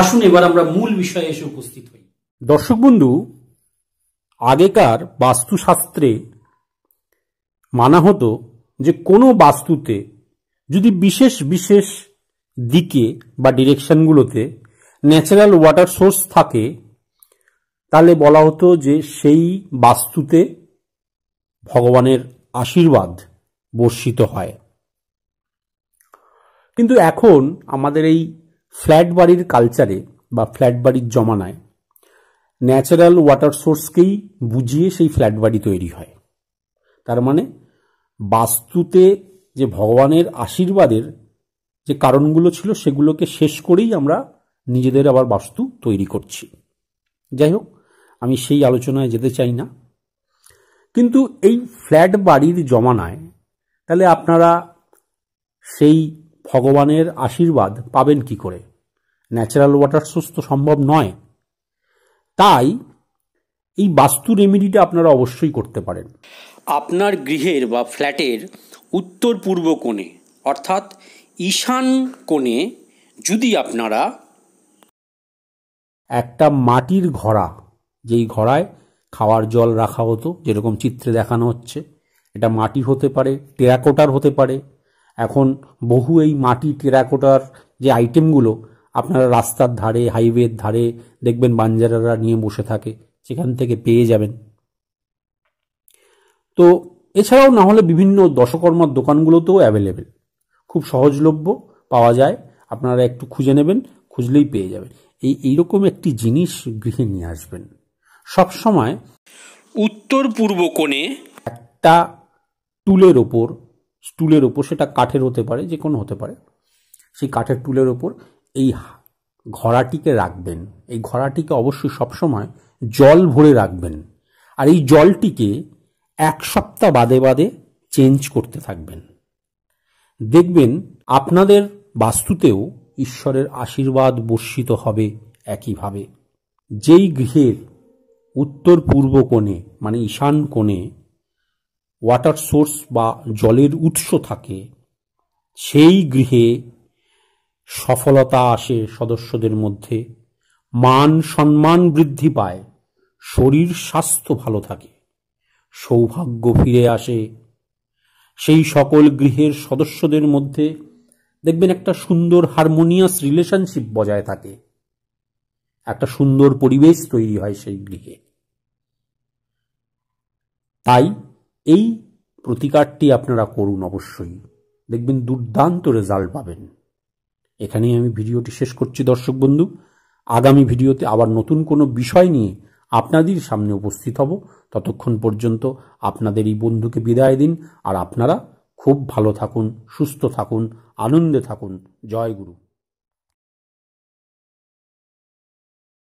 আসুন এবার আমরা মূল বিষয়ে এসে উপস্থিত হই দর্শক বন্ধু আগেকার বাস্তুশাস্ত্রে মানা হতো যে কোনো বাস্তুতে যদি বিশেষ বিশেষ দিকে বা ডিরেকশনগুলোতে ন্যাচারাল ওয়াটার সোর্স থাকে তাহলে বলা হতো যে সেই বাস্তুতে ভগবানের আশীর্বাদ বর্ষিত হয় কিন্তু এখন আমাদের এই ফ্ল্যাট বাড়ির কালচারে বা ফ্ল্যাট বাড়ির জমানায় ন্যাচারাল ওয়াটার সোর্সকেই বুঝিয়ে সেই ফ্ল্যাট বাড়ি তৈরি হয় তার মানে বাস্তুতে যে ভগবানের আশীর্বাদের যে কারণগুলো ছিল সেগুলোকে শেষ করেই আমরা নিজেদের আবার বাস্তু তৈরি করছি যাই হোক আমি সেই আলোচনায় যেতে চাই না কিন্তু এই ফ্ল্যাট বাড়ির জমানায় তাহলে আপনারা সেই ভগবানের আশীর্বাদ পাবেন কি করে ন্যাচারাল ওয়াটার সোর্স তো সম্ভব নয় তাই এই বাস্তু রেমিডিটা আপনারা অবশ্যই করতে পারেন আপনার গৃহের বা ফ্ল্যাটের উত্তর পূর্ব কোণে অর্থাৎ ঈশান কোণে যদি আপনারা একটা মাটির ঘড়া যেই ঘড়ায় খাওয়ার জল রাখা হতো যেরকম চিত্রে দেখানো হচ্ছে এটা মাটি হতে পারে টেরাকোটার হতে পারে এখন বহু এই মাটি টেরাকোটার যে আইটেমগুলো আপনারা রাস্তার ধারে হাইওয়ের ধারে দেখবেন বাঞ্জারারা নিয়ে বসে থাকে সেখান থেকে পেয়ে যাবেন তো এছাড়াও না হলে বিভিন্ন দশকর্মার দোকানগুলোতেও অ্যাভেলেবেল খুব সহজলভ্য পাওয়া যায় আপনারা একটু খুঁজে নেবেন খুঁজলেই পেয়ে যাবেন এই এইরকম একটি জিনিস গৃহে নিয়ে আসবেন সবসময় উত্তর পূর্ব কোণে একটা টুলের ওপর স্টুলের ওপর সেটা কাঠের হতে পারে যে কোনো হতে পারে সেই কাঠের টুলের ওপর এই ঘড়াটিকে রাখবেন এই ঘোড়াটিকে অবশ্যই সবসময় জল ভরে রাখবেন আর এই জলটিকে এক সপ্তাহ বাদে বাদে চেঞ্জ করতে থাকবেন দেখবেন আপনাদের বাস্তুতেও ঈশ্বরের আশীর্বাদ বর্ষিত হবে একইভাবে যেই গৃহের উত্তর পূর্ব কোণে মানে ঈশান কোণে ওয়াটার সোর্স বা জলের উৎস থাকে সেই গৃহে সফলতা আসে সদস্যদের মধ্যে মান সম্মান বৃদ্ধি পায় শরীর স্বাস্থ্য ভালো থাকে সৌভাগ্য ফিরে আসে সেই সকল গৃহের সদস্যদের মধ্যে দেখবেন একটা সুন্দর হারমোনিয়াস রিলেশনশিপ বজায় থাকে একটা সুন্দর পরিবেশ তৈরি হয় সেই গৃহে তাই এই প্রতিকারটি আপনারা করুন অবশ্যই দেখবেন দুর্দান্ত রেজাল্ট পাবেন এখানেই আমি ভিডিওটি শেষ করছি দর্শক বন্ধু আগামী ভিডিওতে আবার নতুন কোনো বিষয় নিয়ে আপনাদের সামনে উপস্থিত হব ততক্ষণ পর্যন্ত আপনাদের এই বন্ধুকে বিদায় দিন আর আপনারা খুব ভালো থাকুন সুস্থ থাকুন আনন্দে থাকুন জয় গুরু